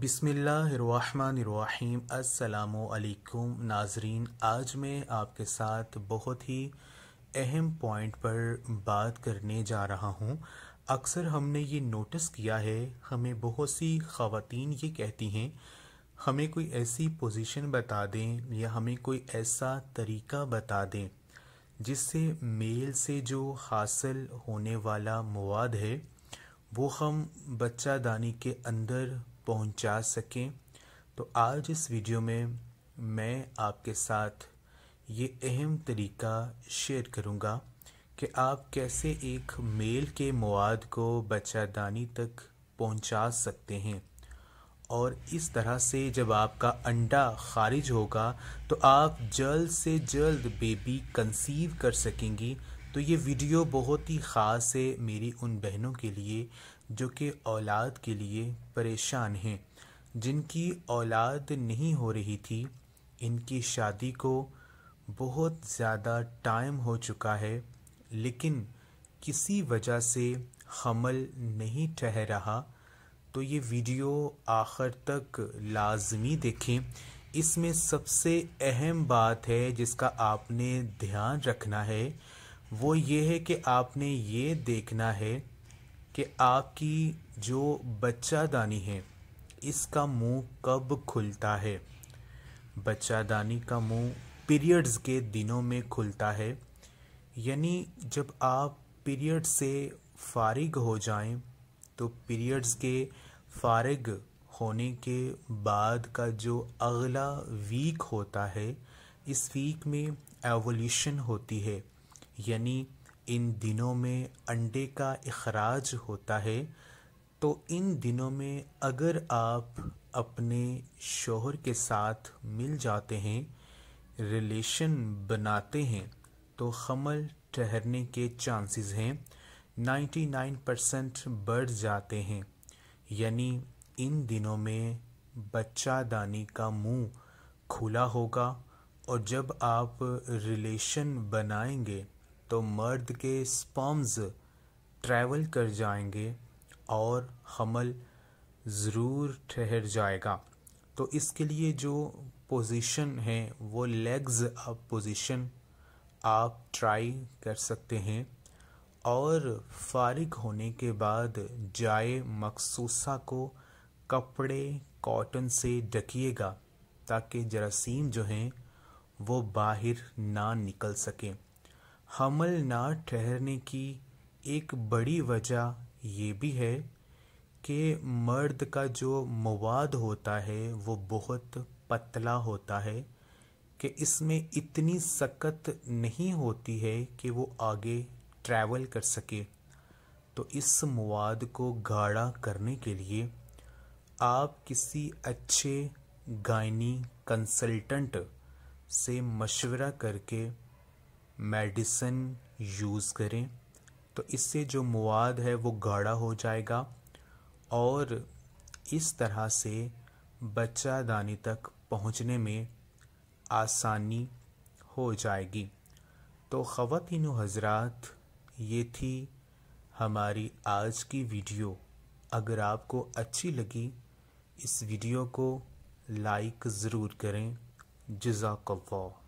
बिसमीम् अल्लाम नाजरीन आज मैं आपके साथ बहुत ही अहम पॉइंट पर बात करने जा रहा हूँ अक्सर हमने ये नोटिस किया है हमें बहुत सी खातन ये कहती हैं हमें कोई ऐसी पोजीशन बता दें या हमें कोई ऐसा तरीका बता दें जिससे मेल से जो हासिल होने वाला मवाद है वो हम बच्चा दानी के अंदर पहुंचा सकें तो आज इस वीडियो में मैं आपके साथ ये अहम तरीका शेयर करूंगा कि आप कैसे एक मेल के मवाद को बच्चादानी तक पहुंचा सकते हैं और इस तरह से जब आपका अंडा खारिज होगा तो आप जल्द से जल्द बेबी कंसीव कर सकेंगी तो ये वीडियो बहुत ही ख़ास है मेरी उन बहनों के लिए जो कि औलाद के लिए परेशान हैं जिनकी औलाद नहीं हो रही थी इनकी शादी को बहुत ज़्यादा टाइम हो चुका है लेकिन किसी वजह से हमल नहीं ठहर रहा तो ये वीडियो आखिर तक लाजमी देखें इसमें सबसे अहम बात है जिसका आपने ध्यान रखना है वो ये है कि आपने ये देखना है कि आपकी जो बच्चादानी है इसका मुंह कब खुलता है बच्चादानी का मुंह पीरियड्स के दिनों में खुलता है यानी जब आप पीरियड से फारिग हो जाएं तो पीरियड्स के फारिग होने के बाद का जो अगला वीक होता है इस वीक में एवोल्यूशन होती है यानी इन दिनों में अंडे का अखराज होता है तो इन दिनों में अगर आप अपने शोहर के साथ मिल जाते हैं रिलेशन बनाते हैं तो खमल ठहरने के चांसेस हैं 99 परसेंट बढ़ जाते हैं यानी इन दिनों में बच्चा दानी का मुंह खुला होगा और जब आप रिलेशन बनाएंगे तो मर्द के स्पम्स ट्रैवल कर जाएंगे और हमल ज़रूर ठहर जाएगा तो इसके लिए जो पोजीशन है वो लेग्स अप पोजीशन आप ट्राई कर सकते हैं और फारिग होने के बाद जाए मखसूसा को कपड़े कॉटन से ढकिएगा ताकि जरासीम जो हैं वो बाहर ना निकल सकें हमल ना ठहरने की एक बड़ी वजह ये भी है कि मर्द का जो मवाद होता है वो बहुत पतला होता है कि इसमें इतनी सकत नहीं होती है कि वो आगे ट्रैवल कर सके तो इस मवाद को गाढ़ा करने के लिए आप किसी अच्छे गायनी कंसल्टेंट से मशवरा करके मेडिसन यूज़ करें तो इससे जो मवाद है वो गाढ़ा हो जाएगा और इस तरह से बच्चा दानी तक पहुंचने में आसानी हो जाएगी तो ख़वान हजरात ये थी हमारी आज की वीडियो अगर आपको अच्छी लगी इस वीडियो को लाइक ज़रूर करें जजाकल्ला